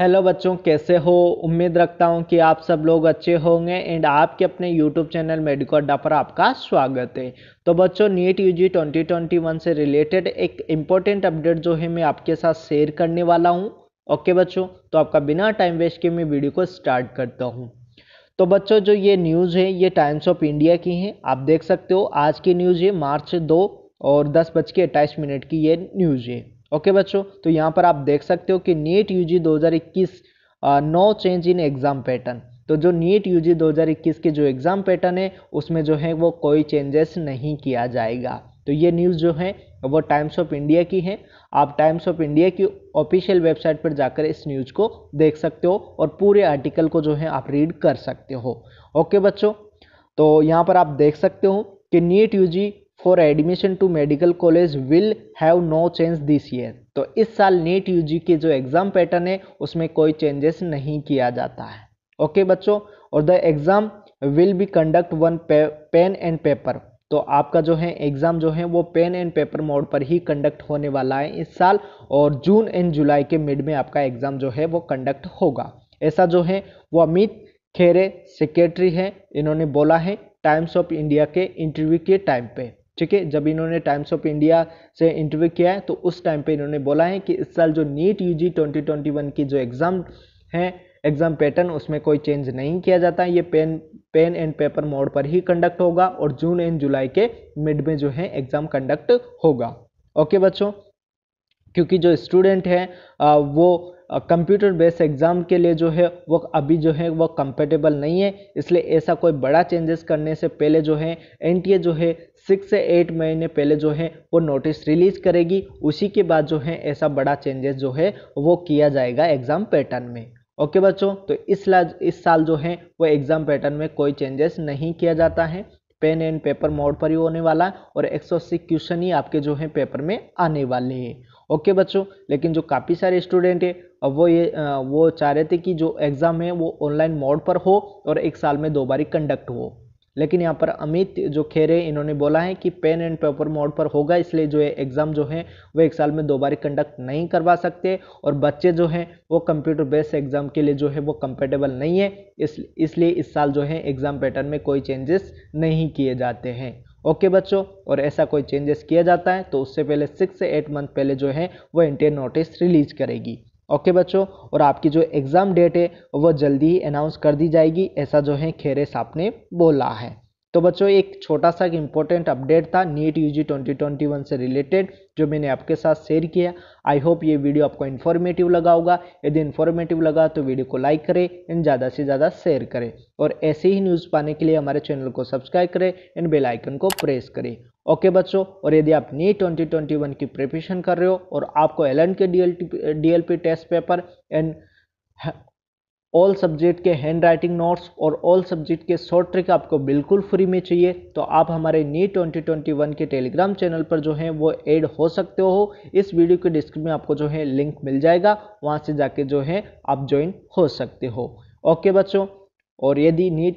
hello बच्चों कैसे हो उम्मीद रखता हूँ कि आप सब लोग अच्छे होंगे एंड आपके अपने यूट्यूब चैनल मेडिको अड्डा पर आपका स्वागत है तो बच्चों नीट यूजी 2021 से रिलेटेड एक इम्पोर्टेंट अपडेट जो है मैं आपके साथ शेयर करने वाला हूँ ओके बच्चों तो आपका बिना टाइम वेस्ट के मैं वीडियो को स्टार्ट करता हूँ तो बच्चों जो ये न्यूज़ है ये टाइम्स ऑफ इंडिया की है आप देख सकते हो आज की न्यूज़ है मार्च दो और दस बज के अट्ठाईस मिनट की ये न्यूज़ है ओके बच्चों तो यहाँ पर आप देख सकते हो कि NEET U G no change in exam pattern तो जो नीट यू जी के जो एग्ज़ाम पैटर्न है उसमें जो है वो कोई चेंजेस नहीं किया जाएगा तो ये न्यूज़ जो है वो टाइम्स ऑफ इंडिया की है आप टाइम्स ऑफ इंडिया की ऑफिशियल वेबसाइट पर जाकर इस न्यूज़ को देख सकते हो और पूरे आर्टिकल को जो है आप रीड कर सकते हो ओके बच्चों तो यहाँ पर आप देख सकते हो कि NEET G for admission to medical college will have no change this year तो इस साल नेट जी के जो एग्ज़ाम पैटर्न है उसमें कोई चेंजेस नहीं किया जाता है ओके okay, बच्चों और the exam will be conduct on pen and paper तो आपका जो है एग्ज़ाम जो है वो पेन एंड पेपर मोड पर ही कंडक्ट होने वाला है इस साल और जून एंड जुलाई के मिड में आपका एग्ज़ाम जो है वो कंडक्ट होगा ऐसा जो है वो अमित खेरे सेक्रेटरी हैं इन्होंने बोला है टाइम्स ऑफ इंडिया के इंटरव्यू के टाइम पर ठीक है जब इन्होंने टाइम्स ऑफ इंडिया से इंटरव्यू किया है तो उस टाइम पे इन्होंने बोला है कि इस साल जो नीट यूजी 2021 की जो एग्ज़ाम है एग्ज़ाम पैटर्न उसमें कोई चेंज नहीं किया जाता है ये pen pen and paper mode पर ही कंडक्ट होगा और जून एंड जुलाई के मिड में जो है एग्ज़ाम कंडक्ट होगा ओके बच्चों क्योंकि जो स्टूडेंट हैं वो कंप्यूटर बेस्ड एग्ज़ाम के लिए जो है वो अभी जो है वो कंपेटेबल नहीं है इसलिए ऐसा कोई बड़ा चेंजेस करने से पहले जो है एन जो है सिक्स से एट महीने पहले जो है वो नोटिस रिलीज करेगी उसी के बाद जो है ऐसा बड़ा चेंजेस जो है वो किया जाएगा एग्ज़ाम पैटर्न में ओके बच्चों तो इस इस साल जो है वो एग्ज़ाम पैटर्न में कोई चेंजेस नहीं किया जाता है पेन एंड पेपर मोड पर ही होने वाला और 180 क्वेश्चन ही आपके जो है पेपर में आने वाले हैं ओके बच्चों लेकिन जो काफ़ी सारे स्टूडेंट है अब वो ये वो चाह रहे थे कि जो एग्ज़ाम है वो ऑनलाइन मोड पर हो और एक साल में दो बारी कंडक्ट हो लेकिन यहाँ पर अमित जो खेरे इन्होंने बोला है कि पेन एंड पेपर मोड पर होगा इसलिए जो ये एग्ज़ाम जो है वो एक साल में दो बार कंडक्ट नहीं करवा सकते और बच्चे जो हैं वो कंप्यूटर बेस्ड एग्ज़ाम के लिए जो है वो कंपेटेबल नहीं है इस इसलिए इस साल जो है एग्ज़ाम पैटर्न में कोई चेंजेस नहीं किए जाते हैं ओके बच्चों और ऐसा कोई चेंजेस किया जाता है तो उससे पहले सिक्स से एट मंथ पहले जो है वो इंटेन नोटिस रिलीज करेगी ओके बच्चों और आपकी जो एग्ज़ाम डेट है वो जल्दी ही अनाउंस कर दी जाएगी ऐसा जो है खेरे साहब ने बोला है तो बच्चों एक छोटा सा इंपॉर्टेंट अपडेट था नीट यूजी 2021 से रिलेटेड जो मैंने आपके साथ शेयर किया आई होप ये वीडियो आपको इन्फॉर्मेटिव लगा होगा यदि इन्फॉर्मेटिव लगा तो वीडियो को लाइक करें एंड ज़्यादा से ज़्यादा शेयर करें और ऐसे ही न्यूज़ पाने के लिए हमारे चैनल को सब्सक्राइब करें एंड बेलाइकन को प्रेस करें ओके बच्चों और यदि आप नीट 2021 की प्रिपरेशन कर रहे हो और आपको L K D test paper and all subject के हैंड राइटिंग नोट्स और ऑल सब्जेक्ट के शॉर्ट ट्रिक आपको बिल्कुल फ्री में चाहिए तो आप हमारे नी 2021 के टेलीग्राम चैनल पर जो है वो ऐड हो सकते हो इस वीडियो के डिस्क्रिप्शन में आपको जो है लिंक मिल जाएगा वहाँ से जाके जो है आप ज्वाइन हो सकते हो ओके बच्चों और यदि नी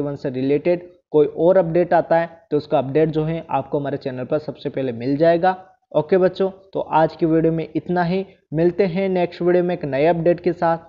वन से रिलेटेड कोई और अपडेट आता है तो उसका अपडेट जो है आपको हमारे चैनल पर सबसे पहले मिल जाएगा ओके बच्चों तो आज की वीडियो में इतना ही मिलते हैं नेक्स्ट वीडियो में एक नए अपडेट के साथ